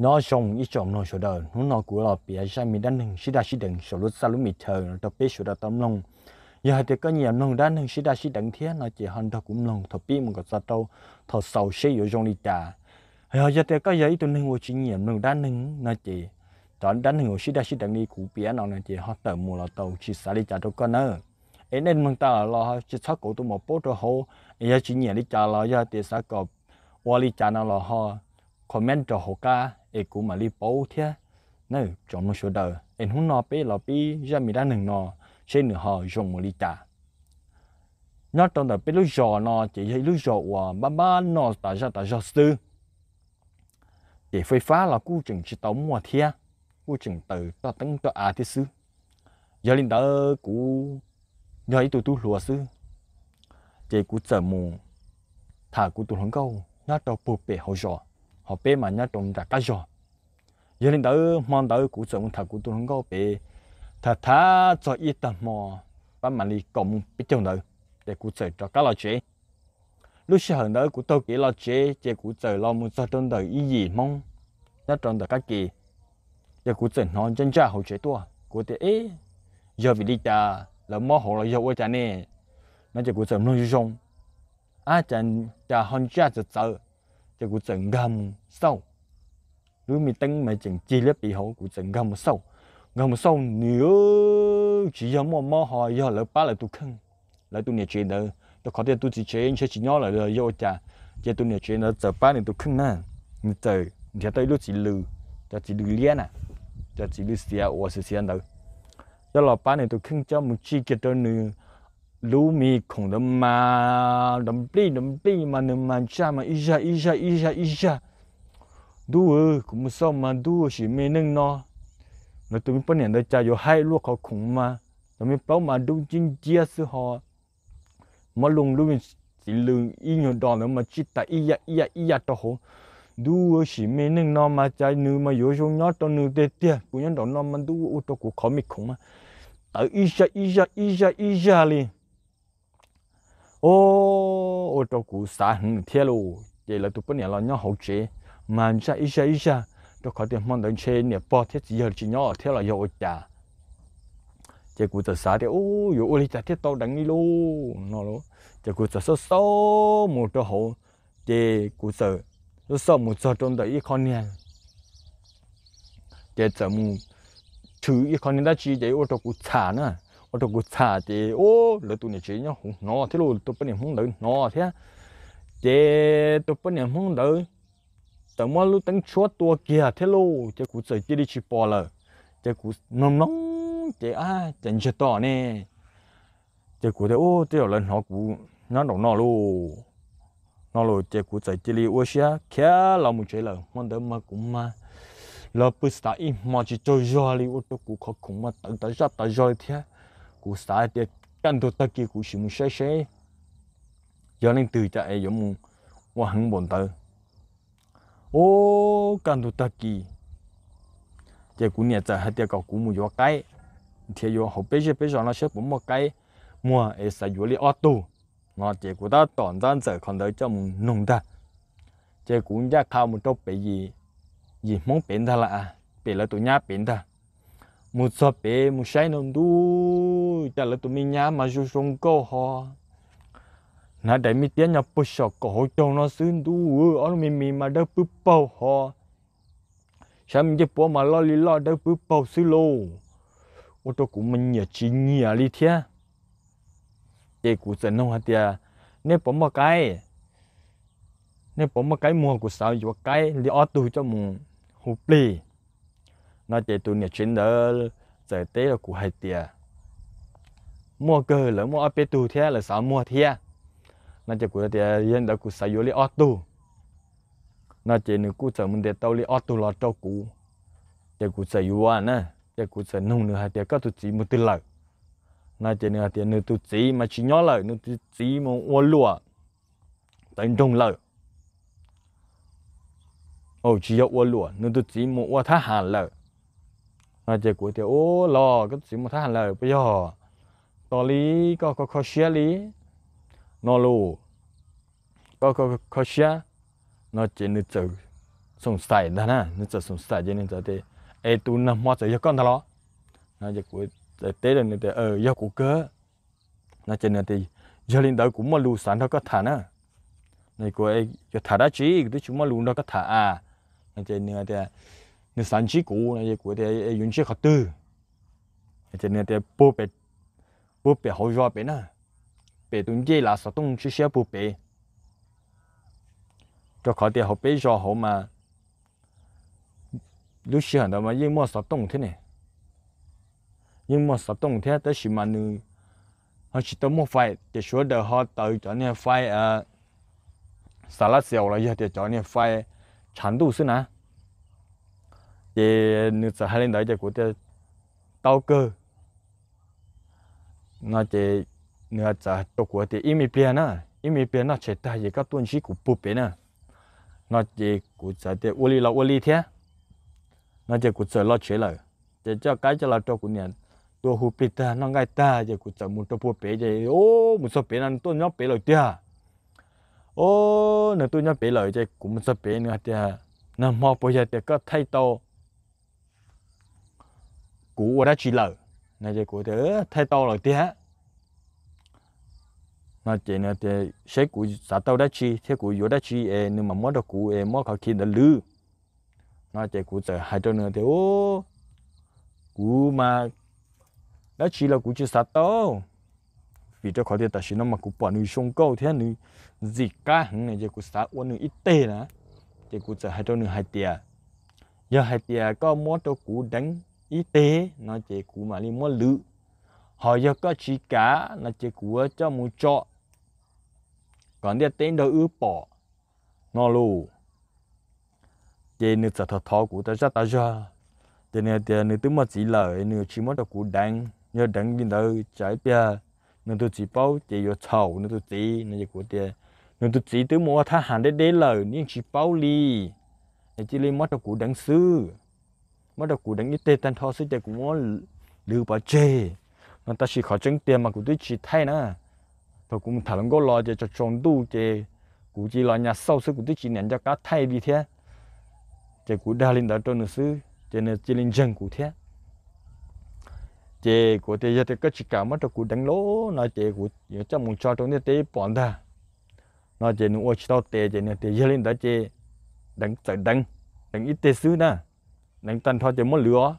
nó trồng ít trồng nó sửa đời nó nó của là bia ra mình đang hứng sĩ đa sĩ đừng sửa lút xa lút mì thờ nó tập bế sửa đời tâm lòng giờ thì có nhiều nông đang hứng sĩ đa sĩ đừng nó chỉ hơn thật cũng lòng thật biết một cái sao đâu thật sâu sĩ ở trong đi ta giờ thì có giấy tôi nên ngồi chỉ nhiều nông đang hứng nó chỉ chọn đang hứng sĩ đa sĩ đừng đi cụ bia nó chỉ họ tự mua là tàu chỉ xả đi trả đâu có nữa ấy nên mình ta là lo chỉ sao cổ tôi một bố cho hô giờ chỉ nhiều đi trả lo giờ thì sao có qua đi trả nó là họ comment cho họ ca ai cũng mà li bố thế nè chọn một số đời em không nói bé là bé ra mình đã nừng nó trên nửa họ dùng một li ta nhớ trong đời bé lúc giò nó chỉ thấy lúc giò của ba ba nó tại ra tại ra sư để phơi phá là cú chừng chỉ tống mà thế cú chừng từ ta tính cho à thế sư giờ linh đỡ cú giờ ý tụi tu lùa sư chỉ cú chờ mù thả cú tụi không câu nhớ trong bộ bể hậu giò họ bé mà nhát trồng ra cá giò giờ nên tới mang tới cũng trồng thật cũng tôi không có bé thà thà cho ít tầm mò và mà đi cộng biết trồng đời để cũng trồng cho các lo chế lúc sau hơn đó cũng tôi kỹ lo chế chế cũng trồng lo muốn cho trồng đời ý gì mong nhớ trồng đời cá kỳ giờ cũng trồng non chân cha hậu chế tua cũng thế ấy giờ vì đi cha là mò hộ là giờ quay cha nè nó chỉ cũng trồng nuôi rong à chân cha hơn cha chỉ trồng 就 cụ chỉnh gầm sâu nếu mình tính mà chỉnh chi lớp bị hậu cụ chỉnh gầm sâu gầm sâu nếu chỉ giống một mò hỏi giờ lỡ ba là tôi khăn lỡ tôi nhớ chuyện đó tôi có thể tôi chỉ chơi chỉ nhỏ là rồi vô chả chơi tôi nhớ chuyện đó giờ ba này tôi khăn nè mình chờ thì tới lúc chỉ lừ cho chỉ lừ liên à cho chỉ lừ xia ô xia lỡ ba này tôi khăn cho một chi kia tôi nữa lú mi khổng đâm mà đâm đi đâm đi mà nằm mà cha mà ý ra ý ra ý ra ý ra đu ơ cũng sao mà đu chỉ mê nâng nó nó tụi mình bắt nhận được cha vô hai lúc họ khủng mà tụi mình bảo mà đu chính chia sự ho, mà lùng lú mình chỉ lùng ý nhồi đòn nữa mà chỉ ta ý ya ý ya ý ya đó hồ đu ơ chỉ mê nâng nó mà cha nữ mà vô xuống nhót đó nữ tê tê cũng nhân đó nó mà đu ô tô của khó mình khủng mà ở ý ra ý ra ý ra ý ra liền ô ô cho cụ xã hưng thiệt luôn vậy là tụi bữa nè là nhau hậu chế mà cha ít cha ít cha tôi có tiền mong đợi chế nè bỏ thiết gì hết chỉ nhỏ thiệt là dầu chả chỉ cú tớ xã thì ô dầu ô li chả thiết tao đánh đi luôn nó luôn chỉ cú tớ sơ sơ một cho hậu chỉ cụ tớ sơ sơ một cho trong đời ít con nè chỉ tớ một thứ ít con nè đã chỉ để ô cho cụ xã nữa ở chỗ của xã chị ô lỡ tụi này chị nhau, hùng nó thế luôn tụi bên này hùng đợi nó thế chị tụi bên này hùng đợi tao mua lúc tăng chúa tua kia thế luôn chị cũng sợ chị đi chị bò lỡ chị cũng nóng nóng chị à chẳng chết to nè chị cũng thấy ô thế lần họ cũng nó đổ nó luôn nó luôn, chị cũng sợ chị đi ô xe kia là một chuyện là mong đợi mà cũng mà lỡ bứt im, mà chỉ cho ra đi ô tô cũng khó cũng mà tới tới ra tới rồi thế cụ xã để căn đồ ta kia cụ chỉ muốn xây xây cho nên từ chạy giống muốn hoa hứng bọn tớ ô căn đồ ta kia chỉ cụ nhà chạy hết tiệc cụ muốn vô cái thì vô học bế giờ bế cho nó sẽ bốn một cái mua ấy sẽ vô li auto nó chỉ cụ ta toàn dân chạy còn tới cho muốn nông ta chỉ cụ nhà khao một chỗ bị gì gì muốn biến thà là à? bị là tụi nhà biến thà, một số bé một sai nông đu chú chả là tụi mình nhá mà chú xuống câu họ nãy để mi tiếng nhập bút sọ cổ cho nó xứng đủ ở mi mi mà đỡ bút bầu họ sao mình giúp bố mà lo lý lo đỡ bút bao xứ lô ô tô của mình nhờ chỉ nhờ đi thế để của dân nông hạt tiền nên bấm một cái nên bấm một cái mua của sao một cái đi ở tù cho mùng hụp lì nó chỉ tụi nhờ chuyến đó giờ tế là của hạt tiền มัวเกลหรือมัวเอาไปตูเทียหรือสาวมัวเทียนั่นจะกูจะเตีย็นแต่กูใส่ยูริออตูน่าจะนึกกูจะมึงเดตเตาลิออตูรอเจ้ากูเดีกูใส่ยูว่านะเดีกูใส่นุ่งเนื้อเดียก็ตุจีมึงต่นหลักน่าจะเนื้อเดียเนื้อตุจีมาชิ้นย่อเลยเนื้อตุจีมังอ้วนลัวแต่ตรงเลยโอ้ชิ้นยอ้วนลัวเนื้อตุจีมังอ้วนทหารเลยน่าจะกูเตียโอ้รอก็ตุจีมังทหารเลยไปย่อ tò lý có có có xe lý nó lù có có có xe nó chỉ nữ chữ sống sai đó nè nữ chữ sống sai cho nên cho thế ai tu nằm hoa chữ con đó, lo nó giờ của tế rồi nữa ờ do của cơ nó cho nên thì giờ lên đó cũng mà lù sẵn đó có thả nè này cô ấy, cho thả đó chỉ cứ chúng mà lù đó có thả à nó cho nên thì nữ sẵn chỉ cũ nó giờ của thì dùng chỉ khó tư cho nên thì bố bé bố bé hậu gió bé nè bé tuần chơi là sao tung chứ xe bố bé cho khỏi tiền học bé gió học mà lúc xưa đó mà nhưng mà sao tung thế này nhưng mà sao tung thế đó xí mà nữ họ chỉ tới một phải để xuống đời họ tới cho nên phải à xả lá xèo là giờ để cho nên phải chán đủ xí nè để nữ sẽ hai lần đấy để có thể tao cơ nó chỉ nữa chả đồ của thì imi bia nè imi bia nó chỉ ta gì các tuần chỉ của bố bé nè nó chỉ của chả thì uoli là uoli thế nó chỉ của chả lo chế lại chỉ cho cái cho là đồ của nhà đồ hụp bê ta nó ngay ta chỉ của chả muốn đồ bố bé chỉ ô muốn số bé nè tôi nhóc bé rồi tia ô nè tôi nhóc bé rồi chỉ cũng muốn số bé nữa tia nè mò bây giờ thì có thay tàu cũ ở đó chỉ lợi nè giờ của đứa thay to rồi tía nó chị nè thì sẽ của xã tao đã chi thế của vô đã chi em nhưng mà mỗi đầu cụ em mỗi khẩu khi đã lư nó chị của giờ hai trăm nữa thì ô cụ mà đã chi là cụ chưa xã tao vì cho khỏi thì ta chỉ nó mà cụ bỏ người sông câu thế nữ gì cả này giờ của xã quân nữ ít tê nè chị của giờ hai trăm nữa hai tia giờ hai tia có mỗi đầu cụ đánh y tế nó chỉ cú mà đi mua lự họ giờ có chỉ cá nó chỉ cú cho mua cho còn đi tên đâu ư bỏ nó lù chỉ nữ sợ thật thọ cú ta ra ta ra chỉ nữ thì nữ tứ mà chỉ lời nữ chỉ mất được cú đánh nhớ đánh bên đâu trái bia nữ tứ chỉ bao chỉ vô sầu nữ tứ chỉ nữ chỉ cú tiền nữ tứ chỉ tứ mua thà hàn để để lời nhưng chỉ bao li chỉ lấy mất được cú đánh sư mà đâu cụ đánh ít tê tan thọ sức để cũng muốn lưu bà chê nó ta chỉ khó chứng tiền mà cụ tôi chỉ thay nữa tôi cũng thằng có lo cho chồng đủ chê cụ chỉ lo nhà sau sức cụ tôi chỉ nhận cho cá thay đi thế chê cụ đa linh đã cho nữa sư chê nên chỉ linh dân cụ thế chê cụ thế giờ thì có chỉ cả mất cụ đánh lỗ nó chê cụ nhớ trong muốn cho trong thế bọn ta nó chê nó ôi chỉ tao tê chê nên tê giờ linh đã chê đánh sợ đánh đánh ít tê sư na nánh tân thôi chỉ muốn lửa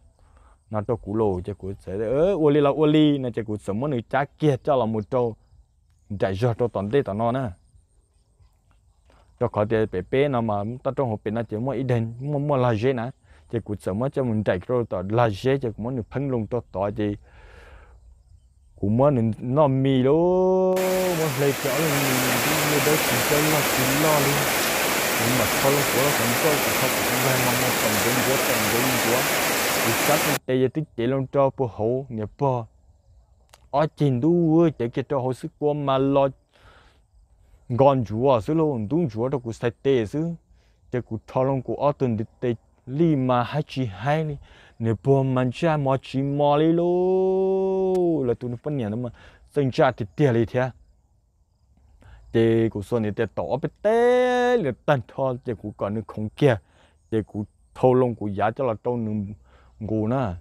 nó cho cú lồ cho cú sẽ ớ ô li là ô li nè cho cú sớm muốn người cha kia cho là một trâu đại giờ cho toàn thế toàn nó nè cho khỏi thể bé bé nó mà ta trong hộp bên nó chỉ muốn ít đến muốn muốn là dễ nè cho cú sớm muốn cho mình chạy rồi tỏ là dễ cho muốn được phân luôn cho tỏ gì cú muốn nó mì đó muốn lấy kéo lên mình đi đâu chỉ cho nó chỉ lo luôn cũng mà khó lắm của nó cũng có cũng không cũng vai mong mong tầm đến quá tầm đến quá, thì chắc đây giờ tích chạy long cho bộ hộ nhà bò ở trên đu chạy cái cho hồ sức qua mà lo gòn chúa xứ luôn đúng chúa đâu cũng sai tệ xứ chạy cũng thọ long của ở tuần đi tệ li mà hai chỉ hai đi nếu bò mình cha mò chỉ mò đi luôn, là tụi nó phân nhà nó mà sinh cha thì tiền đi thế chế cụ xuân thì tỏ bé té là tận cho chế cụ còn nước không kia chế cụ thâu lông cụ giá cho là trâu nương ngủ na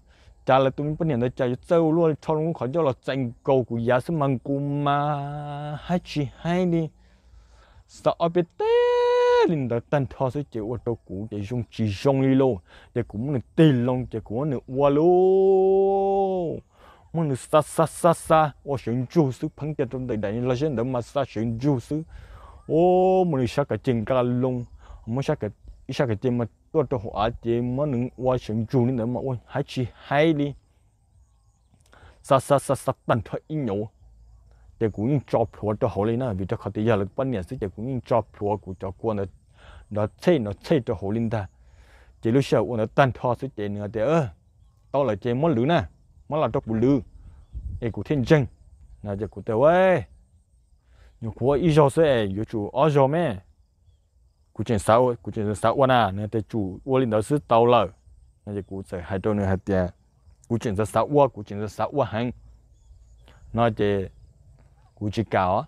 cha là tụi mình bên này cha trâu luôn cho nó khỏi cho là tranh cầu cụ giá sẽ mang cụ mà hai chị hai đi sợ bé té linh đã tan cho sẽ chế ô tô cụ chế dùng chỉ dùng đi luôn chế cũng là tê lông chế cũng muốn qua luôn mình nu sa sa sa sa o shun ju su phang tiệt trong đời đại là dân đó mà sa shun ju su ô mình nu sa cái chân cá lông mun sa cái sa cái chân mà tôi tôi hoa chân mà nu o shun ju nên đó mà o hai chi hai đi sa sa sa sa tận thoát in nhau để cũng in cho phù cho hồ lên na vì cho khó thì giờ là bao nhiêu sẽ để cũng in cho phù của cho quan nó nó chơi nó chơi cho hồ lên ta chỉ lúc sau nó tận thoát sự chơi nữa để ơ tao là chơi món lửa na mà là đọc bù lư ai cũng thiên chân là giờ cũng tao ấy nhiều qua ít giờ sẽ yêu chủ ở cho mẹ cụ chuyện sáu cụ chuyện sáu quan à nên tới chủ quan linh đạo sư tàu lợ nên giờ cũng sẽ hai đôi nữa hai tia cụ chuyện sáu quan cụ chuyện sáu quan hàng nói về cũng chỉ cáo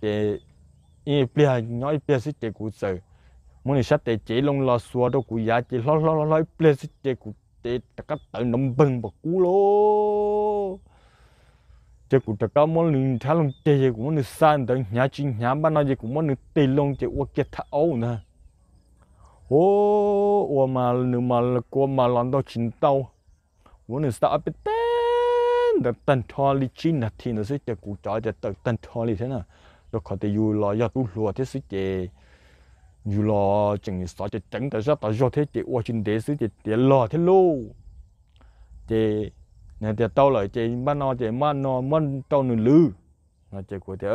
để ý bia nói bia sẽ để cũng sẽ muốn sát để chế lông lo xua đâu cũng giá chế lo lo lo lo bia sẽ để cũng te taka tau nằm bừng bọc cú lô chế cụ taka món lưng thả lông tê chế cụ món lưng san tao nhá chi nhá ba nó chế cụ món lưng tê lông chế uo kia thả nè ô uo mà lưng mà là mà lon tao chín tao món lưng sao bị tên đặt tên thò li chín thì nó sẽ chế cụ chó chế tao tên thò li thế nè rồi có thể yêu lo yêu tu lùa thế sẽ như là chừng sợ chỉ chẳng tại sao tại do thế chỉ qua trên đế sứ chỉ để lo thế luôn chỉ nè thì tao lại chỉ mà nó chỉ mà nó mà tao nửa lư nó chỉ của thế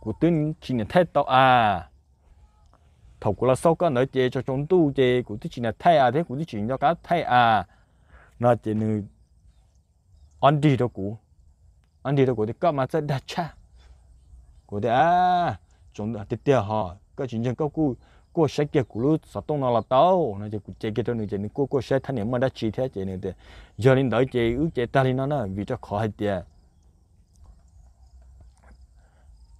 của tin chỉ là thế tao à thầu của là sau cái nữa chỉ cho chúng tu chỉ của tin chỉ là thế à thế của tin chỉ là cái thế à nó chỉ nửa anh đi đâu của anh đi đâu của thì các mà sẽ đặt cha của thế à chúng ta tiếp theo họ ก็จริงๆก็กูกูใช้เกี่ยวกูรู้สตงนอละเต้านะจะกูเจเกี่ยวหนึ่งเจนี่กูกูใช้ท่านเนี่ยมันได้ชีแท้เจนี่เดียยอนินเดอเจอือเจตาลินนั่นน่ะวิจารขอให้เดีย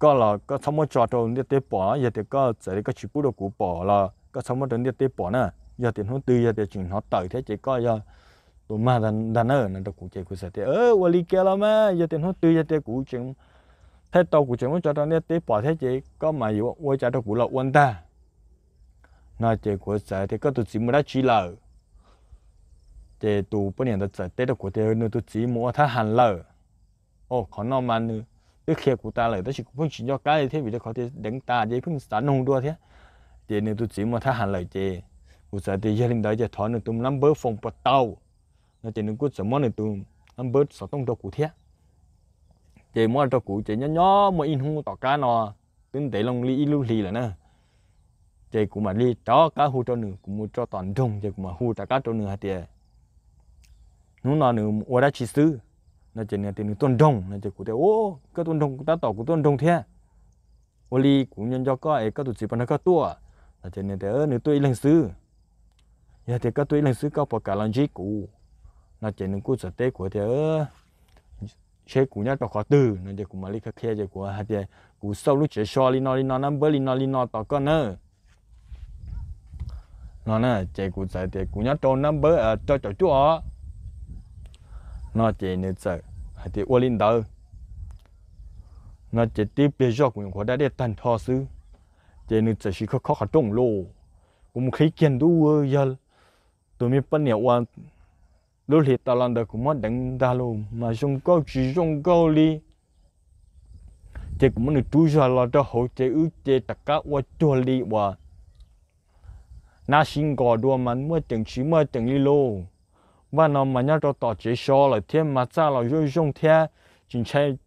ก็ละก็ทั้งหมดจอดตรงเดียเตปอนะยาเดียก็จะได้ก็ชิบุโดกูปอละก็ทั้งหมดตรงเดียเตปอนะยาเดียหัวตื้อยาเดียจึงหัวเต่าแท้เจก็ยาตัวมาดันดันเออนั่นตะกูเจกูเสียเดียเออวันนี้แกละแม่ยาเดียหัวตื้อยาเดียกูจึง thế tàu của chúng nó cho ra nét tế bỏ thế chế có mà yếu quay trả cho của lộc quân ta nói chế của sở thì có tụi chỉ mua đã chỉ lợ chế tù bữa nay đã sở Tết được của tế nữa tụi chỉ mua thá hẳn lợ ô khó nó mà nữa tức khi của ta lại đó chỉ không chỉ cho cái thế vì nó có thể đánh ta chế không sẵn nông đua thế chế nên tụi chỉ mua thá hẳn lợ chế của sở thì gia đình đó chế thoát nữa tụi lắm bớt phòng bớt tàu nó chế nên cứ sở món nữa tụi lắm bớt sở tông đồ của thế chế mua cho cụ chế nhỏ nhỏ mà in không tỏ cá nó tính để lòng li lưu li là nè chế cụ mà li cho cá hù cho nữ cụ mua cho toàn trung chế cụ mà hù cho cá cho nữ hạt tiền nó nọ nữ mua đã chỉ sư nó chế nè tiền nữ tuần trung nó chế cụ thế ô à. cái tuần trung ta tỏ cụ tuần trung thế ô li cũng nhân cho có ấy các tụi chị bằng nó có tua nó chế nè thế nữ tôi lần sư giờ thì các tôi lần sư có bỏ cả lần gì cụ nó chế nữ cụ sợ tết cụ thế chế cú nhá tao khó từ nên giờ cú mà lấy cái kia giờ của hạt giờ cú sau lúc chế xóa li nó li nó năm bơ li nó li nó tao con nữa nó nè chế cú giờ thì cú nhá tao năm bơ à cho cho chú ó nó chế nữa giờ hạt thì ô linh đâu nó chế tiếp bây giờ cũng có đã để tan thọ sư chế nữa giờ chỉ có khó khăn trong lô cũng khi kiến đủ giờ tụi mình bắt nhau lúc thì tao làm được cũng mất đánh ta luôn mà dùng câu chỉ dùng câu đi chỉ cũng muốn được chú ra là cho hỗ trợ ước chế tất cả qua chùa đi qua na xin gò đua mà mới từng chỉ mới từng đi luôn và nó mà nhớ cho tỏ chế so là thế mà ra là dùng dùng thế chính chơi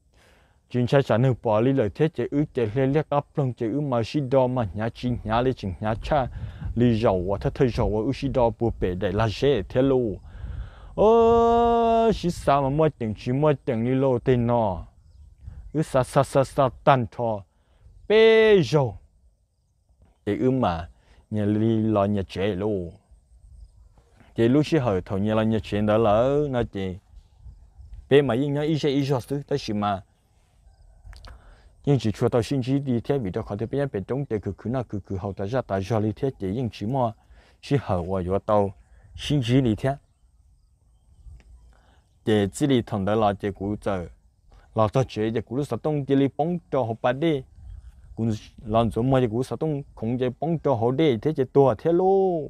chính chơi sản hữu bỏ đi lời thế chế ước chế liên liên áp lực chế ước mà xí đo mà nhà chính nhà đi chính nhà cha lý giàu và thật thời dầu và ước xí đo bùa bể để là dễ thế luôn ô chỉ sao mà mất tiền chỉ mất tiền đi lâu tiền nó cứ sa sa sa sa tan cho bê rô để ưm mà nhà đi lo nhà trẻ luôn thì lúc chỉ hồi thầu nhà lo nhà trẻ đó lỡ nó chỉ bê mà yên nhá ít sẽ ít chút đó chỉ mà nhưng chỉ cho tao xin chỉ đi theo vì đó có thể bây giờ đông để cứ cứ nào cứ cứ hậu ta ra ta ra đi theo chỉ chỉ mà chỉ hồi qua cho tao xin chỉ đi theo chế chỉ đi thằng đó là chế cú chờ là cho chế chế cú lúc sao tông chế đi bóng cho họ bắt đi cũng làm số mà chế cú sao tông không chế bóng cho họ đi thế chế tua thế lô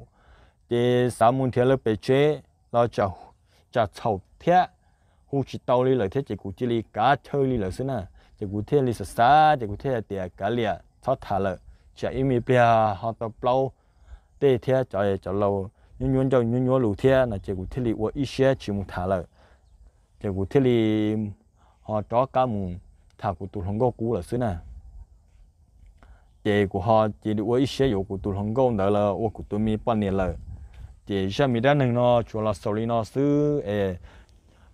chế sao muốn thế là bị chế là chào chào chầu thế hú chỉ tao đi lời thế chế cú chỉ đi cá chơi đi lời xí na chế cú thế đi sao sa chế cú thế là tiệt cá liệt sao thà lời chế im bia họ tao lâu tê thế cho cho lâu nhún nhún cho nhún nhún lù thế là chế cú thế đi qua ít xe chỉ một thà lời chỉ cụ thể là họ cho cá mù thà cụ tụt không có cú là xứ nè chỉ cụ họ chỉ được với xe dụ cụ tụt không có đỡ là ô cụ tụt mi bao nhiêu là chỉ xe mi đã nâng nó chùa là sầu nó xứ ê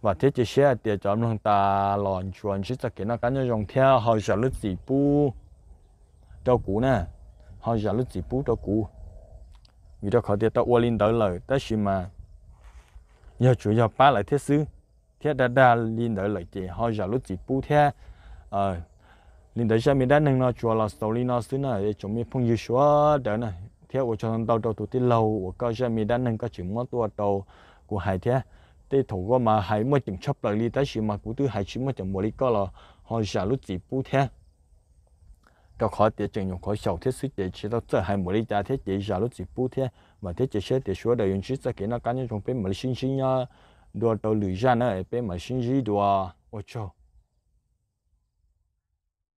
và thế chỉ xe thì cho ông ta lòn chuẩn, chỉ tất cả nó cá nhân dòng theo họ sẽ lướt gì bu cho cụ nè họ sẽ lướt gì bu cho cụ vì đó họ thì tao linh đỡ lời tới xí mà giờ chủ giờ ba lại thế xứ thế đã đã linh đới lại chị họ giờ lúc chị bu thế ờ linh đới xem mình đã nâng nó chùa là story nó xứ này chúng mình phong yêu số đỡ này thế ở cho đầu đầu tụt lâu của coi xem mình đã nâng có chuyện mất tua đầu của hai thế tê thủ có mà hai mới chừng chấp lại đi tới sự mà của tôi hai chỉ mới chừng một đi có là họ giờ lúc chị bu thế cho khó tiết chừng dùng khó sầu thiết sức để chỉ đó trở hai một đi ra thiết chỉ giờ lúc chị bu thế mà thiết chỉ sẽ để số đời dùng chỉ sẽ cái nó cá nhân trong bên mà sinh sinh nhau ဒေါ်တော်လူရနာအပေမရှင်ကြီးတွာအချော